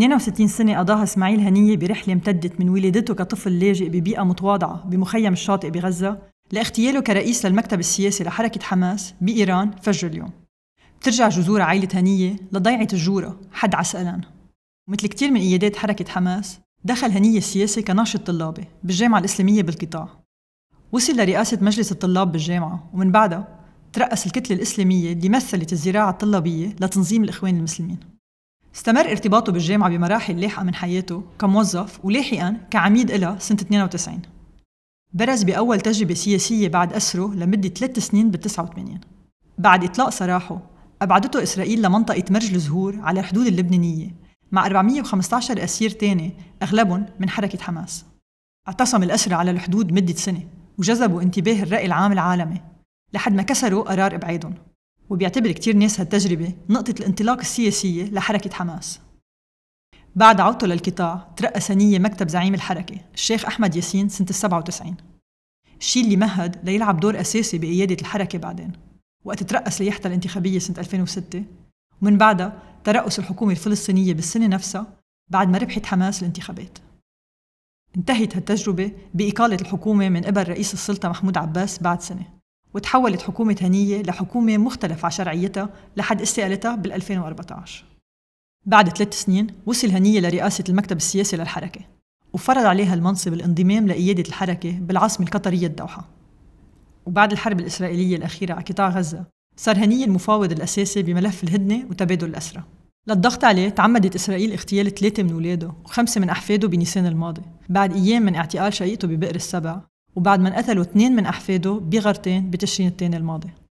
62 سنة قضاها إسماعيل هنية برحلة امتدت من ولادته كطفل لاجئ ببيئة متواضعة بمخيم الشاطئ بغزة لاغتياله كرئيس للمكتب السياسي لحركة حماس بإيران فجر اليوم بترجع جذور عائلة هنية لضيعة الجورة حد عسقلان ومثل كتير من قيادات حركة حماس دخل هنية السياسة كناشط طلابي بالجامعة الإسلامية بالقطاع وصل لرئاسة مجلس الطلاب بالجامعة ومن بعدها ترأس الكتلة الإسلامية اللي مثلت الزراعة الطلابية لتنظيم الإخوان المسلمين استمر ارتباطه بالجامعة بمراحل لاحقة من حياته كموظف ولاحقا كعميد إلها سنة 92 برز بأول تجربة سياسية بعد أسره لمدة ثلاث سنين بال 89 بعد إطلاق سراحه أبعدته إسرائيل لمنطقة مرج الزهور على الحدود اللبنانية مع 415 أسير تاني أغلبهم من حركة حماس اعتصم الأسرى على الحدود مدة سنة وجذبوا انتباه الرأي العام العالمي لحد ما كسروا قرار إبعادهم وبيعتبر كتير ناس هالتجربة نقطة الانطلاق السياسية لحركة حماس بعد عودته للقطاع ترقى سنية مكتب زعيم الحركة الشيخ أحمد ياسين سنة 97 الشي اللي مهد ليلعب دور أساسي بقيادة الحركة بعدين وقت ترأس ليحتى الانتخابية سنة 2006 ومن بعدها ترأس الحكومة الفلسطينية بالسنة نفسها بعد ما ربحت حماس الانتخابات انتهت هالتجربة بإقالة الحكومة من قبل رئيس السلطة محمود عباس بعد سنة وتحولت حكومة هنية لحكومة مختلف على شرعيتها لحد استقالتها بال 2014 بعد ثلاث سنين وصل هنية لرئاسة المكتب السياسي للحركة وفرض عليها المنصب الانضمام لقيادة الحركة بالعاصمة القطرية الدوحة وبعد الحرب الإسرائيلية الأخيرة على قطاع غزة صار هنية المفاوض الأساسي بملف الهدنة وتبادل الأسرى للضغط عليه تعمدت إسرائيل اغتيال ثلاثة من أولاده وخمسة من أحفاده بنيسان الماضي بعد أيام من اعتقال شقيقته ببئر السبع وبعد ما انقتلوا اثنين من أحفاده بغرتين بتشرين الثاني الماضي